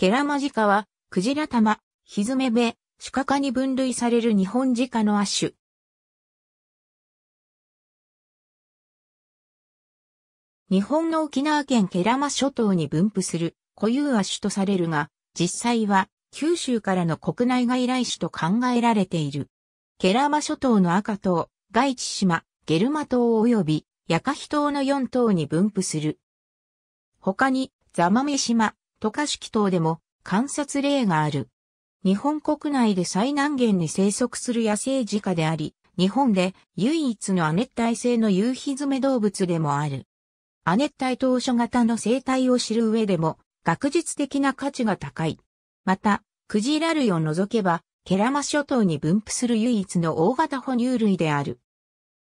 ケラマジカは、クジラ玉、ヒズメベ、シカ科に分類される日本ジカの亜種。日本の沖縄県ケラマ諸島に分布する固有亜種とされるが、実際は九州からの国内外来種と考えられている。ケラマ諸島の赤島、外地島、ゲルマ島及びヤカヒ島の4島に分布する。他に、ザマメ島、渡嘉敷島でも観察例がある。日本国内で最南限に生息する野生家であり、日本で唯一の亜熱帯性の夕日爪動物でもある。亜熱帯島所型の生態を知る上でも学術的な価値が高い。また、クジラ類を除けば、ケラマ諸島に分布する唯一の大型哺乳類である。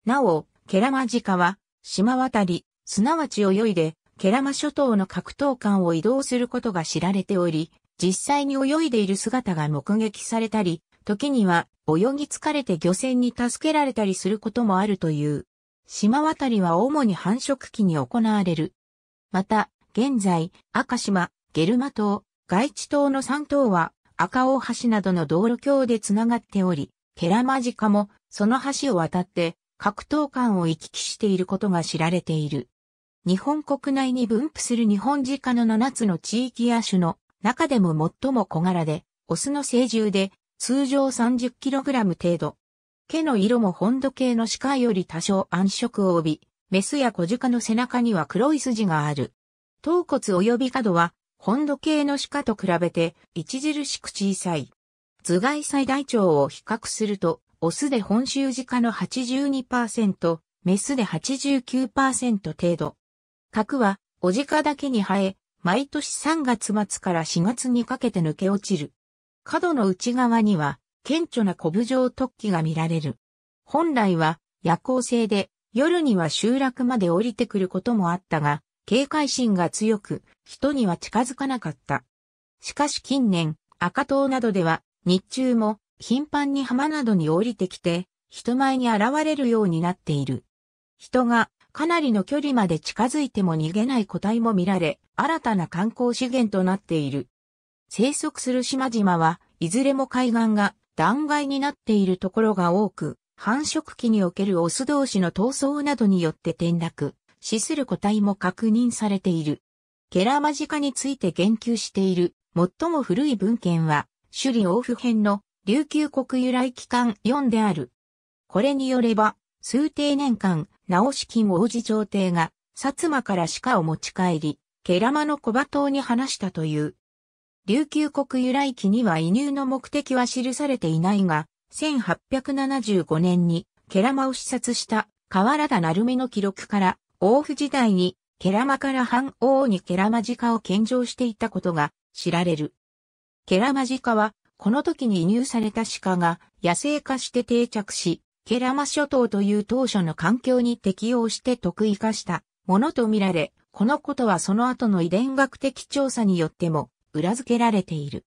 なお、ケラマジカは、島渡り、すなわち泳いで、ケラマ諸島の格闘艦を移動することが知られており、実際に泳いでいる姿が目撃されたり、時には泳ぎ疲れて漁船に助けられたりすることもあるという。島渡りは主に繁殖期に行われる。また、現在、赤島、ゲルマ島、外地島の3島は赤大橋などの道路橋でつながっており、ケラマジカもその橋を渡って格闘艦を行き来していることが知られている。日本国内に分布する日本自家の7つの地域や種の中でも最も小柄で、オスの成獣で通常 30kg 程度。毛の色も本土系の鹿より多少暗色を帯び、メスや小鹿の背中には黒い筋がある。頭骨及び角は本土系の鹿と比べて著しく小さい。頭蓋最大長を比較すると、オスで本州鹿の82%、メスで89%程度。核は、お直だけに生え、毎年3月末から4月にかけて抜け落ちる。角の内側には、顕著なコブ状突起が見られる。本来は、夜行性で、夜には集落まで降りてくることもあったが、警戒心が強く、人には近づかなかった。しかし近年、赤塔などでは、日中も、頻繁に浜などに降りてきて、人前に現れるようになっている。人がかなりの距離まで近づいても逃げない個体も見られ、新たな観光資源となっている。生息する島々は、いずれも海岸が断崖になっているところが多く、繁殖期におけるオス同士の闘争などによって転落、死する個体も確認されている。ケラマジカについて言及している最も古い文献は、首里王府編の琉球国由来期間4である。これによれば、数定年間、直金王子朝廷が、薩摩から鹿を持ち帰り、ケラマの小馬島に放したという。琉球国由来記には移入の目的は記されていないが、1875年にケラマを視察した河原田成美の記録から、王府時代にケラマから藩王にケラマジカを献上していたことが知られる。ケラマジカは、この時に移入された鹿が野生化して定着し、ケラマ諸島という当初の環境に適応して得意化したものとみられ、このことはその後の遺伝学的調査によっても裏付けられている。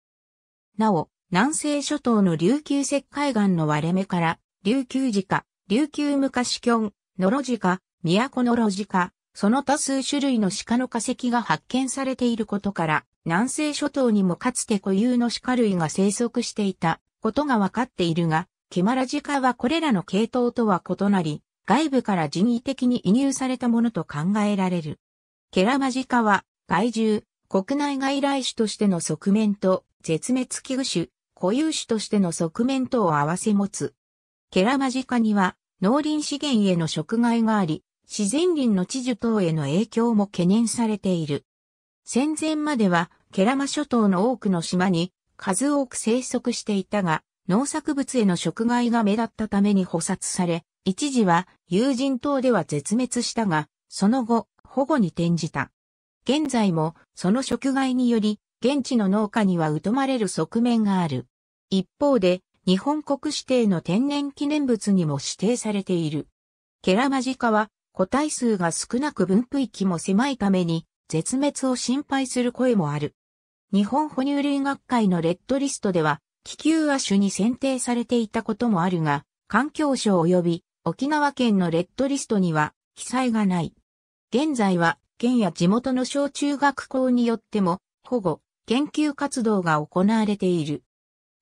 なお、南西諸島の琉球石灰岩の割れ目から、琉球時価、琉球昔キョン、ノロジカ、都ノロジカ、その多数種類の鹿の化石が発見されていることから、南西諸島にもかつて固有の鹿類が生息していたことがわかっているが、キマラジカはこれらの系統とは異なり、外部から人為的に移入されたものと考えられる。ケラマジカは、害獣、国内外来種としての側面と、絶滅危惧種、固有種としての側面とを合わせ持つ。ケラマジカには、農林資源への食害があり、自然林の地樹等への影響も懸念されている。戦前までは、ケラマ諸島の多くの島に、数多く生息していたが、農作物への食害が目立ったために捕殺され、一時は友人島では絶滅したが、その後、保護に転じた。現在も、その食害により、現地の農家には疎まれる側面がある。一方で、日本国指定の天然記念物にも指定されている。ケラマジカは、個体数が少なく分布域も狭いために、絶滅を心配する声もある。日本哺乳類学会のレッドリストでは、気球は種に選定されていたこともあるが、環境省及び沖縄県のレッドリストには記載がない。現在は県や地元の小中学校によっても保護、研究活動が行われている。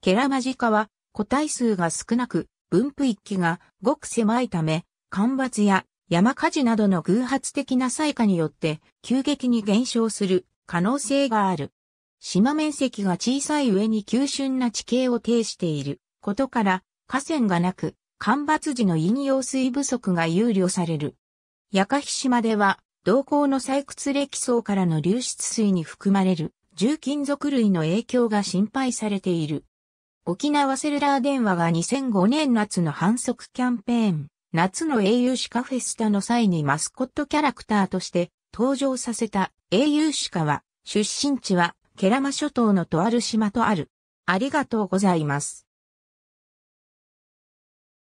ケラマジカは個体数が少なく分布域がごく狭いため、干ばつや山火事などの偶発的な災禍によって急激に減少する可能性がある。島面積が小さい上に急峻な地形を呈していることから、河川がなく、干ばつ時の飲用水不足が憂慮される。カヒ島では、同行の採掘歴層からの流出水に含まれる重金属類の影響が心配されている。沖縄セルラー電話が2005年夏の反則キャンペーン、夏の英雄鹿フェスタの際にマスコットキャラクターとして登場させた英雄鹿は、出身地はケラマ諸島のとある島とある。ありがとうございます。